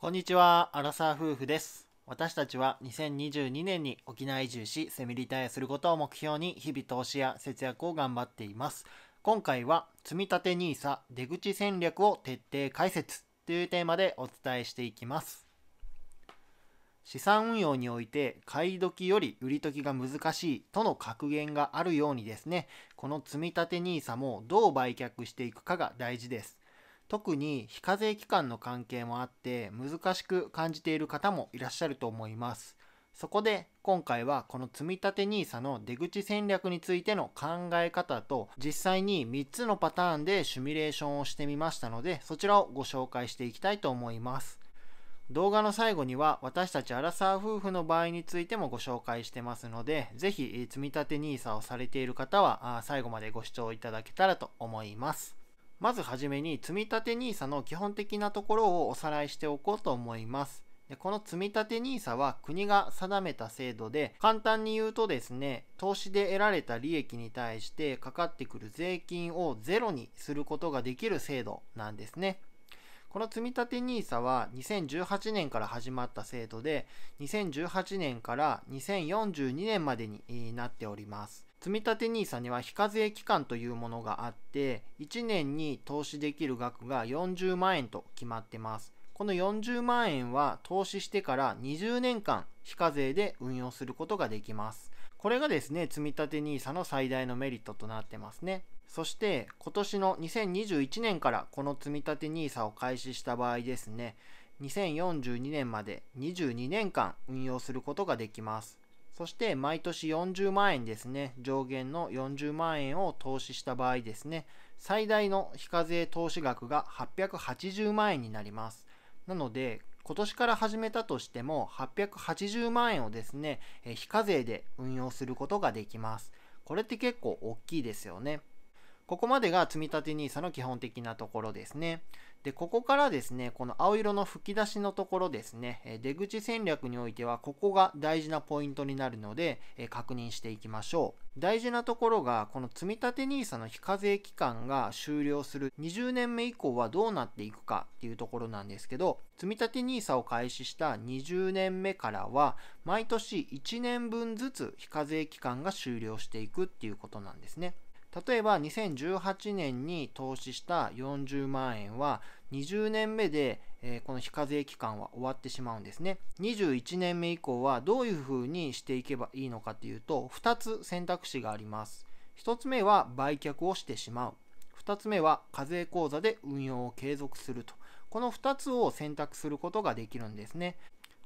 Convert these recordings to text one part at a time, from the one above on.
こんにちは、アラサー夫婦です。私たちは2022年に沖縄移住し、セミリタイアすることを目標に、日々投資や節約を頑張っています。今回は、積立 NISA 出口戦略を徹底解説というテーマでお伝えしていきます。資産運用において買い時より売り時が難しいとの格言があるようにですねこの積立 NISA もどう売却していくかが大事です特に非課税期間の関係もあって難しく感じている方もいらっしゃると思います。そこで今回はこの積立 NISA の出口戦略についての考え方と実際に3つのパターンでシミュレーションをしてみましたのでそちらをご紹介していきたいと思います。動画の最後には私たちアラサー夫婦の場合についてもご紹介してますのでぜひ積立 NISA をされている方は最後までご視聴いただけたらと思います。まずはじめに積立 NISA の基本的なところをおさらいしておこうと思います。でこの積立 NISA は国が定めた制度で簡単に言うとですね投資で得られた利益に対してかかってくる税金をゼロにすることができる制度なんですねこの積立 NISA は2018年から始まった制度で2018年から2042年までになっております積立 NISA には非課税期間というものがあって1年に投資できる額が40万円と決まってますこの40万円は投資してから20年間非課税で運用することができますこれがですね積立 NISA の最大のメリットとなってますねそして今年の2021年からこの積立 NISA を開始した場合ですね2042年まで22年間運用することができますそして毎年40万円ですね、上限の40万円を投資した場合ですね、最大の非課税投資額が880万円になります。なので、今年から始めたとしても880万円をですね、非課税で運用することができます。これって結構大きいですよね。ここまでが積立 NISA の基本的なところですね。で、ここからですね、この青色の吹き出しのところですね、出口戦略においては、ここが大事なポイントになるので、確認していきましょう。大事なところが、この積立 NISA の非課税期間が終了する20年目以降はどうなっていくかっていうところなんですけど、積立 NISA を開始した20年目からは、毎年1年分ずつ非課税期間が終了していくっていうことなんですね。例えば2018年に投資した40万円は20年目で、この非課税期間は終わってしまうんですね。21年目以降はどういうふうにしていけばいいのかというと2つ選択肢があります。1つ目は売却をしてしまう。2つ目は課税口座で運用を継続すると。この2つを選択することができるんですね。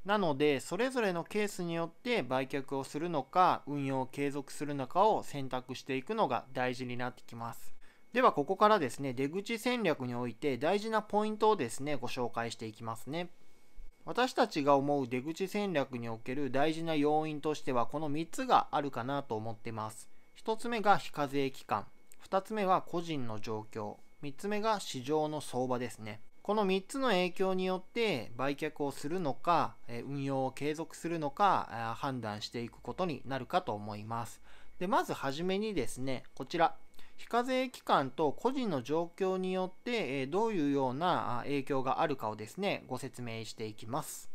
なのでそれぞれのケースによって売却をするのか運用を継続するのかを選択していくのが大事になってきます。ではここからですね出口戦略において大事なポイントをですねご紹介していきますね。私たちが思う出口戦略における大事な要因としてはこの3つがあるかなと思ってます。1つ目が非課税期間、2つ目は個人の状況、3つ目が市場の相場ですね。この3つの影響によって売却をするのか、運用を継続するのか、判断していくことになるかと思います。で、まずはじめにですね、こちら、非課税期間と個人の状況によってどういうような影響があるかをですね、ご説明していきます。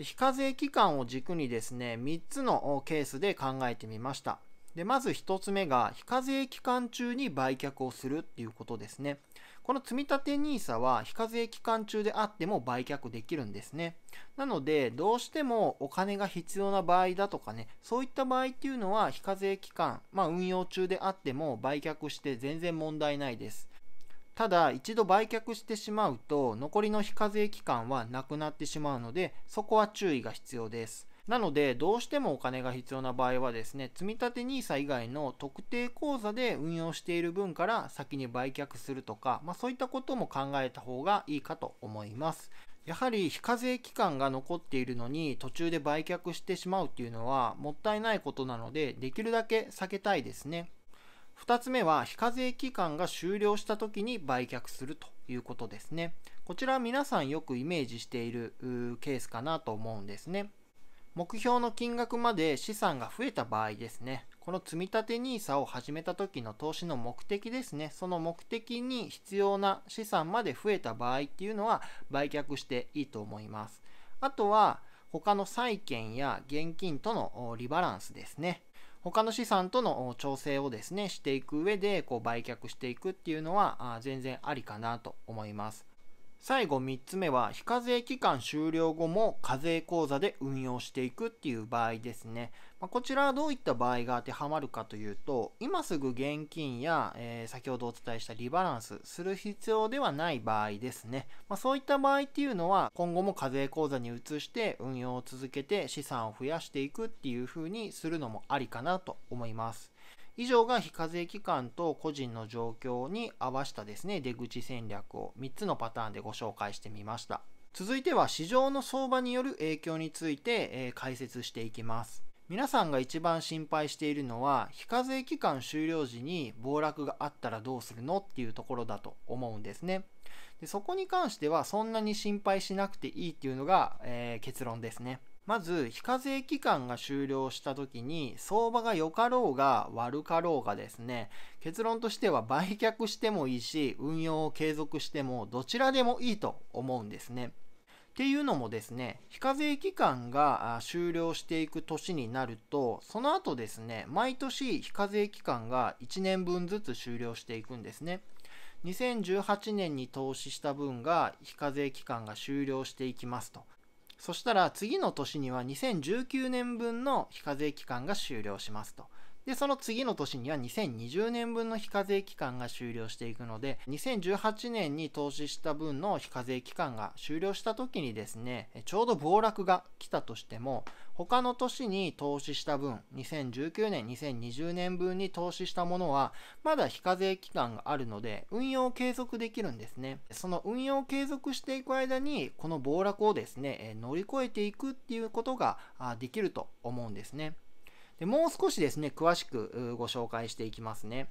非課税期間を軸にですね、3つのケースで考えてみました。でまず1つ目が非課税期間中に売却をするっていうことですね。この積立 NISA は非課税期間中であっても売却できるんですね。なのでどうしてもお金が必要な場合だとかね、そういった場合っていうのは非課税期間、まあ、運用中であっても売却して全然問題ないです。ただ一度売却してしまうと残りの非課税期間はなくなってしまうのでそこは注意が必要です。なので、どうしてもお金が必要な場合はですね、積立 NISA 以外の特定口座で運用している分から先に売却するとか、まあ、そういったことも考えた方がいいかと思います。やはり非課税期間が残っているのに途中で売却してしまうっていうのはもったいないことなので、できるだけ避けたいですね。2つ目は非課税期間が終了した時に売却するということですね。こちら皆さんよくイメージしているケースかなと思うんですね。目標の金額まで資産が増えた場合ですね、この積立 NISA を始めた時の投資の目的ですね、その目的に必要な資産まで増えた場合っていうのは売却していいと思います。あとは他の債券や現金とのリバランスですね。他の資産との調整をですね、していく上でこう売却していくっていうのは全然ありかなと思います。最後3つ目は非課税期間終了後も課税口座で運用していくっていう場合ですね、まあ、こちらはどういった場合が当てはまるかというと今すぐ現金や、えー、先ほどお伝えしたリバランスする必要ではない場合ですね、まあ、そういった場合っていうのは今後も課税口座に移して運用を続けて資産を増やしていくっていうふうにするのもありかなと思います以上が非課税期間と個人の状況に合わせたですね、出口戦略を3つのパターンでご紹介してみました。続いては市場の相場による影響について、えー、解説していきます。皆さんが一番心配しているのは非課税期間終了時に暴落があったらどうするのっていうところだと思うんですねでそこに関してはそんなに心配しなくていいっていうのが、えー、結論ですねまず非課税期間が終了した時に相場が良かろうが悪かろうがですね結論としては売却してもいいし運用を継続してもどちらでもいいと思うんですね。っていうのもですね、非課税期間が終了していく年になると、その後ですね、毎年非課税期間が1年分ずつ終了していくんですね。2018年に投資した分が非課税期間が終了していきますと。そしたら次の年には2019年分の非課税期間が終了しますと。で、その次の年には2020年分の非課税期間が終了していくので、2018年に投資した分の非課税期間が終了した時にですね、ちょうど暴落が来たとしても、他の年に投資した分、2019年、2020年分に投資したものは、まだ非課税期間があるので、運用を継続できるんですね。その運用を継続していく間に、この暴落をですね、乗り越えていくっていうことができると思うんですね。でもう少しですね、詳しくご紹介していきますね。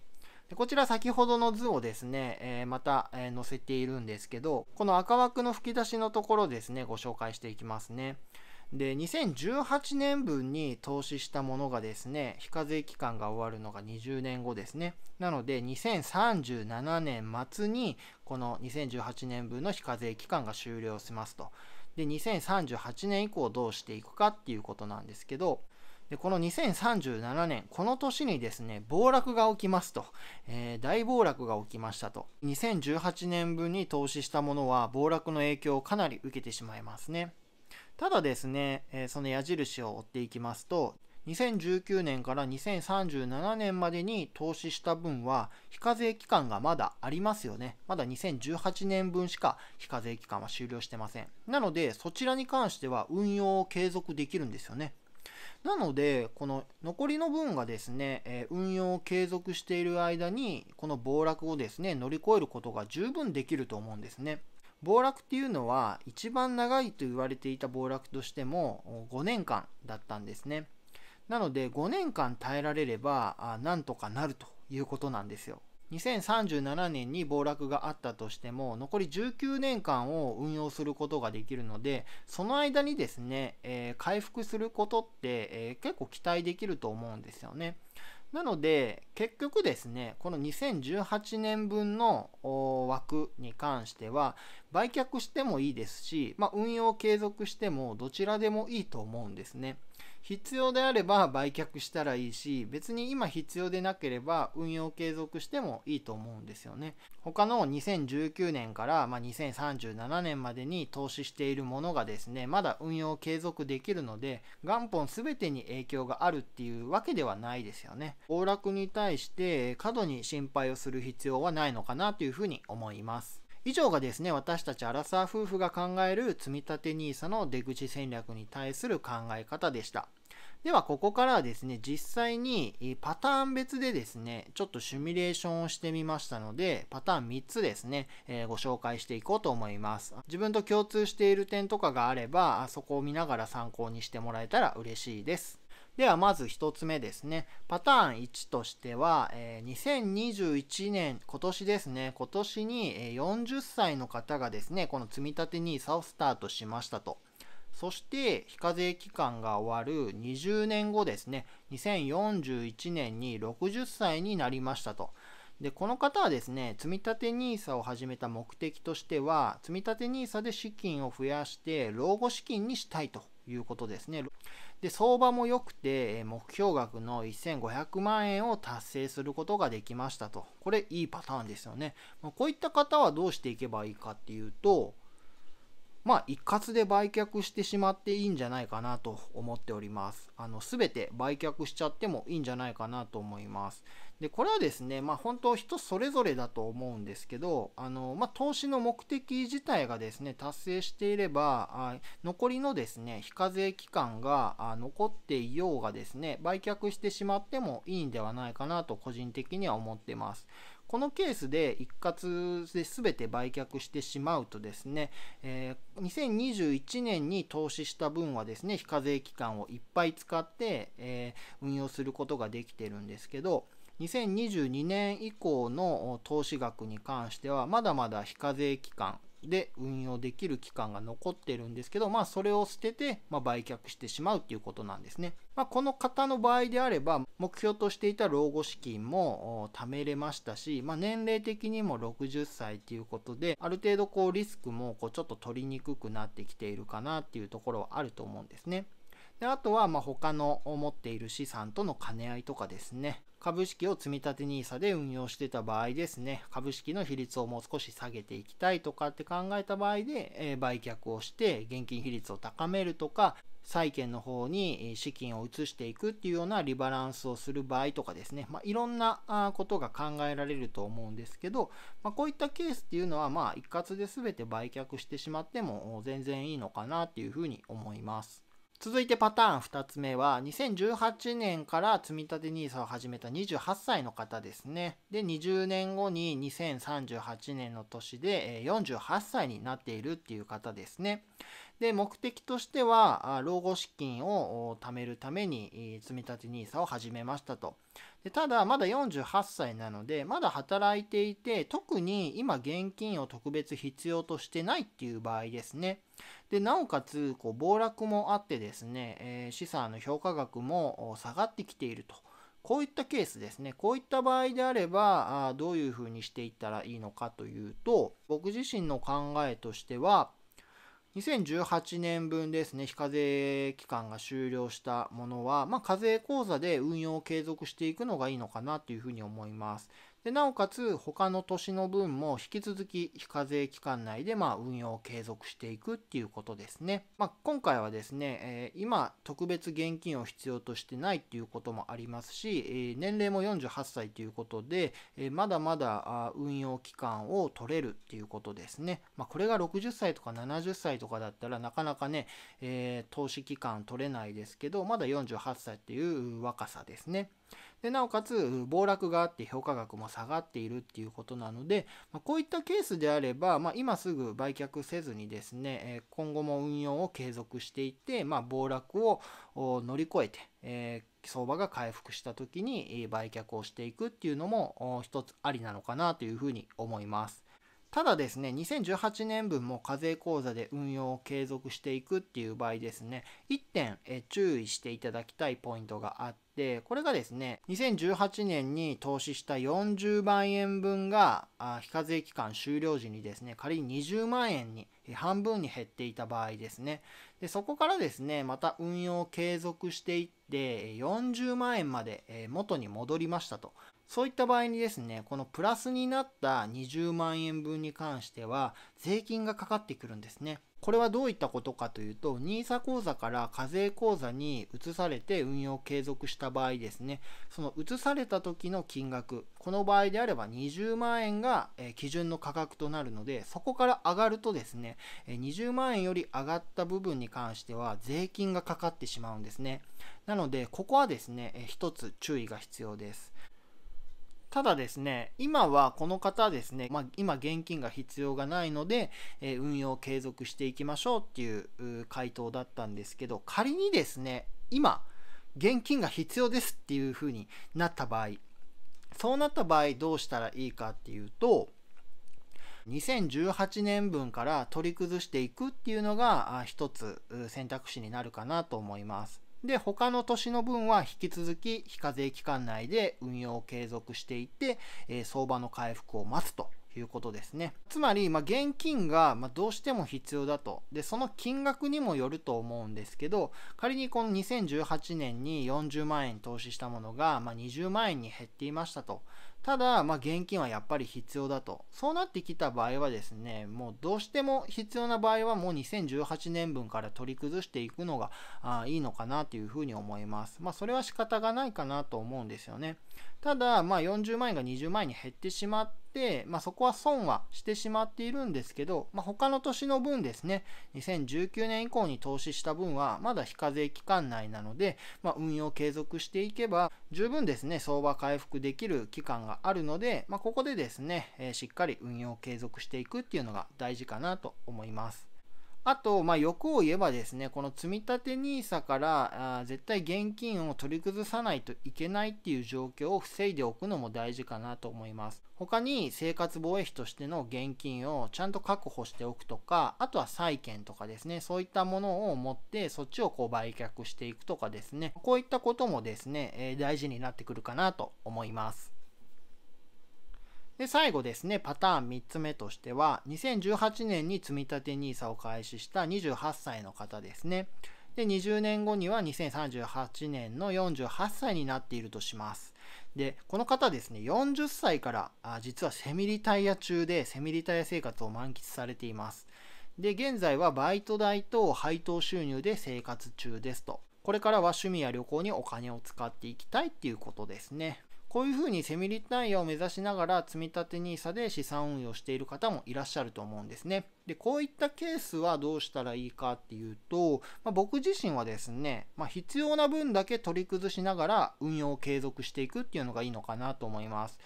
でこちら先ほどの図をですね、えー、また、え載せているんですけど、この赤枠の吹き出しのところですね、ご紹介していきますね。で、2018年分に投資したものがですね、非課税期間が終わるのが20年後ですね。なので、2037年末に、この2018年分の非課税期間が終了しますと。で、2038年以降どうしていくかっていうことなんですけど、でこの2037年、この年にですね、暴落が起きますと、えー、大暴落が起きましたと。2018年分に投資したものは暴落の影響をかなり受けてしまいますね。ただですね、えー、その矢印を追っていきますと、2019年から2037年までに投資した分は非課税期間がまだありますよね。まだ2018年分しか非課税期間は終了してません。なのでそちらに関しては運用を継続できるんですよね。なので、この残りの分がですね、え運用を継続している間に、この暴落をですね、乗り越えることが十分できると思うんですね。暴落っていうのは、一番長いと言われていた暴落としても、5年間だったんですね。なので、5年間耐えられれば、あなんとかなるということなんですよ。2037年に暴落があったとしても残り19年間を運用することができるのでその間にですね、えー、回復することって、えー、結構期待できると思うんですよね。なので結局ですねこの2018年分の枠に関しては売却してもいいですし、まあ、運用継続してもどちらでもいいと思うんですね。必要であれば売却したらいいし別に今必要でなければ運用継続してもいいと思うんですよね他の2019年から、まあ、2037年までに投資しているものがですねまだ運用継続できるので元本全てに影響があるっていうわけではないですよね暴落に対して過度に心配をする必要はないのかなというふうに思います以上がですね私たちアラサー夫婦が考える積立 NISA の出口戦略に対する考え方でしたではここからはですね、実際にパターン別でですね、ちょっとシミュレーションをしてみましたので、パターン3つですね、えー、ご紹介していこうと思います。自分と共通している点とかがあれば、そこを見ながら参考にしてもらえたら嬉しいです。ではまず1つ目ですね。パターン1としては、え2021年、今年ですね、今年に40歳の方がですね、この積立 NISA をスタートしましたと。そして非課税期間が終わる20年後ですね、2041年に60歳になりましたと。で、この方はですね、積立 NISA を始めた目的としては、積立 NISA で資金を増やして、老後資金にしたいということですね。で、相場も良くて、目標額の1500万円を達成することができましたと。これ、いいパターンですよね。まこういった方はどうしていけばいいかっていうと、まあ、一括で売却してしまっていいんじゃないかなと思っております。あの、すべて売却しちゃってもいいんじゃないかなと思います。で、これはですね、まあ、本当人それぞれだと思うんですけど、あの、まあ、投資の目的自体がですね、達成していれば、あ残りのですね、非課税期間があ残っていようがですね、売却してしまってもいいんではないかなと個人的には思ってます。このケースで一括で全て売却してしまうとですね、え2021年に投資した分はですね、非課税期間をいっぱい使って、え運用することができてるんですけど、2022年以降の投資額に関しては、まだまだ非課税期間、で運用できる期間が残ってるんですけど、まあ、それを捨てて、まあ、売却してしまうっていうことなんですね。まあ、この方の場合であれば、目標としていた老後資金も貯めれましたし、まあ、年齢的にも60歳っていうことで、ある程度こうリスクもこうちょっと取りにくくなってきているかなっていうところはあると思うんですね。であとはま他の持っている資産との兼ね合いとかですね、株式を積立 NISA で運用してた場合ですね、株式の比率をもう少し下げていきたいとかって考えた場合で、え売却をして現金比率を高めるとか、債券の方に資金を移していくっていうようなリバランスをする場合とかですね、まあ、いろんなことが考えられると思うんですけど、まあ、こういったケースっていうのはまあ一括で全て売却してしまっても全然いいのかなっていうふうに思います。続いてパターン2つ目は、2018年から積立 NISA を始めた28歳の方ですね。で、20年後に2038年の年で48歳になっているっていう方ですね。で目的としては老後資金を貯めるために積立 NISA を始めましたとでただまだ48歳なのでまだ働いていて特に今現金を特別必要としてないっていう場合ですねでなおかつこう暴落もあってですね、え資産の評価額も下がってきているとこういったケースですね。こういった場合であれば、あどういうふうにしていったらいいのかというと、僕自身の考えとしては、2018年分ですね、非課税期間が終了したものは、まあ、課税口座で運用を継続していくのがいいのかなというふうに思います。でなおかつ他の年の分も引き続き非課税期間内でま運用を継続していくっていうことですね。まあ、今回はですね、えー、今特別現金を必要としてないっていうこともありますし、えー、年齢も48歳ということで、えー、まだまだ運用期間を取れるっていうことですね。まあ、これが60歳とか70歳とかだったらなかなかね、え投資期間取れないですけど、まだ48歳っていう若さですね。でなおかつ暴落があって評価額も下がっているっていうことなので、まこういったケースであれば、まあ、今すぐ売却せずにですね今後も運用を継続していって、まあ、暴落を乗り越えて、え相場が回復した時に売却をしていくっていうのも一つありなのかなというふうに思います。ただですね、2018年分も課税口座で運用を継続していくっていう場合ですね、1点注意していただきたいポイントがあって、これがですね、2018年に投資した40万円分が、非課税期間終了時にですね、仮に20万円に半分に減っていた場合ですね。で、そこからですね、また運用を継続していって、40万円まで元に戻りましたと。そういった場合にですね、このプラスになった20万円分に関しては、税金がかかってくるんですね。これはどういったことかというと、NISA 口座から課税口座に移されて運用を継続した場合ですね、その移された時の金額、この場合であれば20万円が基準の価格となるので、そこから上がるとですね、20万円より上がった部分に関しては税金がかかってしまうんですね。なので、ここはですね、一つ注意が必要です。ただですね、今はこの方ですね、まあ、今現金が必要がないので、え運用を継続していきましょうっていう回答だったんですけど、仮にですね、今、現金が必要ですっていうふうになった場合、そうなった場合どうしたらいいかっていうと、2018年分から取り崩していくっていうのが一つ選択肢になるかなと思います。で、他の年の分は引き続き非課税期間内で運用を継続していって、えー、相場の回復を待つということですね。つまり、まあ、現金が、まどうしても必要だと。で、その金額にもよると思うんですけど、仮にこの2018年に40万円投資したものが、まあ、20万円に減っていましたと。ただ、まあ、現金はやっぱり必要だと。そうなってきた場合はですね、もうどうしても必要な場合はもう2018年分から取り崩していくのがあいいのかなというふうに思います。まあ、それは仕方がないかなと思うんですよね。ただ、まあ、40万円が20万円に減ってしまって、、まあ、そこは損はしてしまっているんですけど、まあ、他の年の分ですね、2019年以降に投資した分は、まだ非課税期間内なので、まあ、運用継続していけば、十分ですね、相場回復できる期間があるので、まあ、ここでですね、えー、しっかり運用継続していくっていうのが大事かなと思います。あと、まあ、欲を言えばですね、この積立 NISA からあ絶対現金を取り崩さないといけないっていう状況を防いでおくのも大事かなと思います。他に生活防衛費としての現金をちゃんと確保しておくとか、あとは債券とかですね、そういったものを持ってそっちをこう売却していくとかですね、こういったこともですね、えー、大事になってくるかなと思います。で、最後ですね、パターン3つ目としては、2018年に積立 NISA を開始した28歳の方ですね。で、20年後には2038年の48歳になっているとします。で、この方ですね、40歳からあ実はセミリタイヤ中でセミリタイヤ生活を満喫されています。で、現在はバイト代と配当収入で生活中ですと。これからは趣味や旅行にお金を使っていきたいっていうことですね。こういうふうにセミリ単位を目指しながら積立 NISA で資産運用している方もいらっしゃると思うんですね。で、こういったケースはどうしたらいいかっていうと、まあ、僕自身はですね、まあ、必要な分だけ取り崩しながら運用を継続していくっていうのがいいのかなと思います。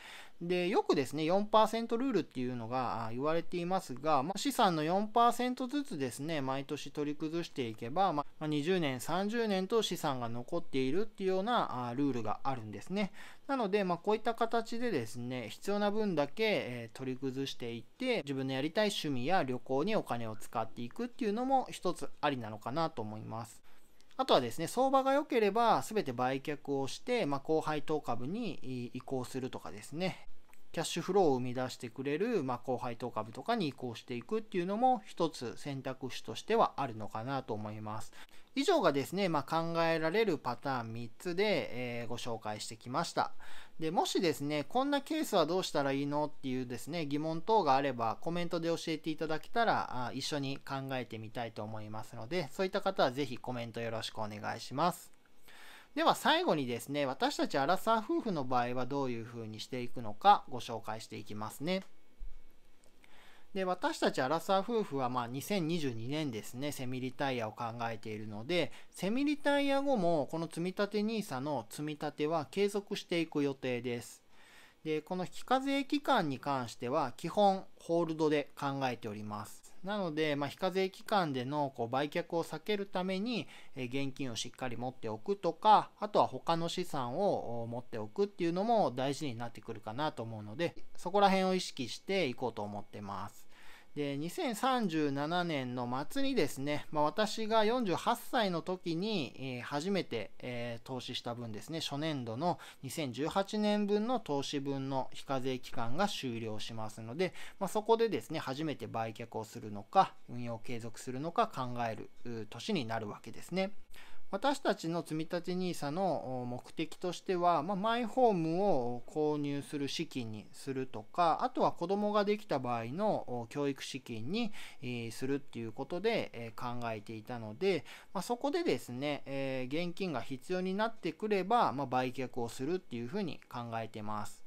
で、よくですね、4%ルールっていうのが言われていますが、まあ、資産の4%ずつですね、毎年取り崩していけば、まあ、20年、30年と資産が残っているっていうようなルールがあるんですね。なので、まあ、こういった形でですね、必要な分だけ、え取り崩していって、自分のやりたい趣味や旅行にお金を使っていくっていうのも一つありなのかなと思います。あとはですね、相場が良ければ全て売却をして、まあ、高配当株に移行するとかですね、キャッシュフローを生み出してくれる、まあ、高配当株とかに移行していくっていうのも一つ選択肢としてはあるのかなと思います。以上がですね、まあ、考えられるパターン3つで、えー、ご紹介してきました。で、もしですね、こんなケースはどうしたらいいのっていうですね、疑問等があればコメントで教えていただけたら、あ一緒に考えてみたいと思いますので、そういった方はぜひコメントよろしくお願いします。では最後にですね、私たちアラサー夫婦の場合はどういうふうにしていくのかご紹介していきますね。で、私たちアラサー夫婦は、まあ、2022年ですね、セミリタイヤを考えているので、セミリタイヤ後も、この積立 NISA の積み立ては継続していく予定です。で、この非課税期間に関しては、基本、ホールドで考えております。なので、まあ、非課税期間でのこう売却を避けるために、現金をしっかり持っておくとか、あとは他の資産を持っておくっていうのも大事になってくるかなと思うので、そこら辺を意識していこうと思ってます。で2037年の末にですね、まあ、私が48歳の時に、初めて、投資した分ですね初年度の2018年分の投資分の非課税期間が終了しますので、まあ、そこでですね初めて売却をするのか運用を継続するのか考える年になるわけですね。私たちの積立 NISA の目的としては、まあ、マイホームを購入する資金にするとか、あとは子供ができた場合の教育資金にするっていうことで考えていたので、まあ、そこでですね、え現金が必要になってくれば、まあ、売却をするっていうふうに考えてます。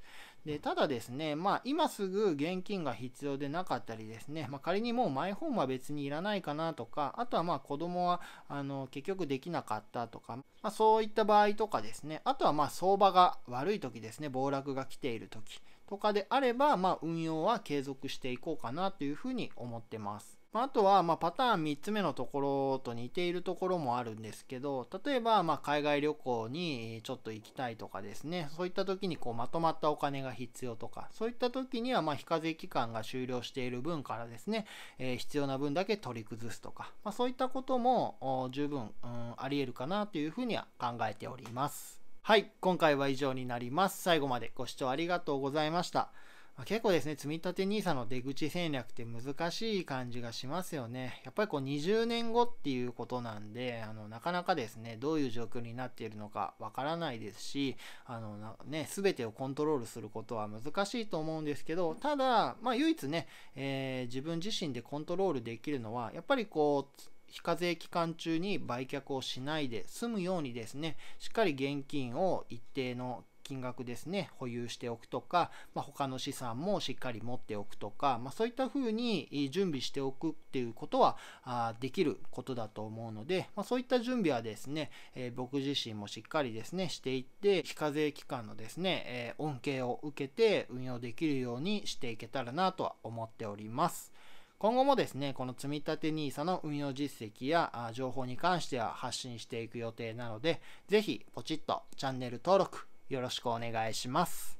でただですね、まあ、今すぐ現金が必要でなかったりですね、まあ、仮にもうマイホームは別にいらないかなとか、あとはまあ子供はあの結局できなかったとか、まあ、そういった場合とかですね、あとはまあ相場が悪い時ですね、暴落が来ている時とかであれば、まあ、運用は継続していこうかなというふうに思ってます。まあ、とは、まパターン3つ目のところと似ているところもあるんですけど、例えば、ま海外旅行にちょっと行きたいとかですね、そういった時にこうまとまったお金が必要とか、そういった時には、ま非課税期間が終了している分からですね、え必要な分だけ取り崩すとか、まそういったことも十分、うん、あり得るかなというふうには考えております。はい、今回は以上になります。最後までご視聴ありがとうございました。まあ、結構ですね、積立 NISA の出口戦略って難しい感じがしますよね。やっぱりこう20年後っていうことなんで、あの、なかなかですね、どういう状況になっているのかわからないですし、あの、ね、すべてをコントロールすることは難しいと思うんですけど、ただ、まあ唯一ね、えー、自分自身でコントロールできるのは、やっぱりこう、非課税期間中に売却をしないで済むようにですね、しっかり現金を一定の金額ですね、保有しておくとか、まあ、他の資産もしっかり持っておくとか、まあ、そういったふうに準備しておくっていうことはできることだと思うので、まあ、そういった準備はですね、えー、僕自身もしっかりですね、していって、非課税期間のですね、えー、恩恵を受けて運用できるようにしていけたらなとは思っております。今後もですね、この積立 NISA の運用実績や情報に関しては発信していく予定なので、ぜひポチッとチャンネル登録よろしくお願いします。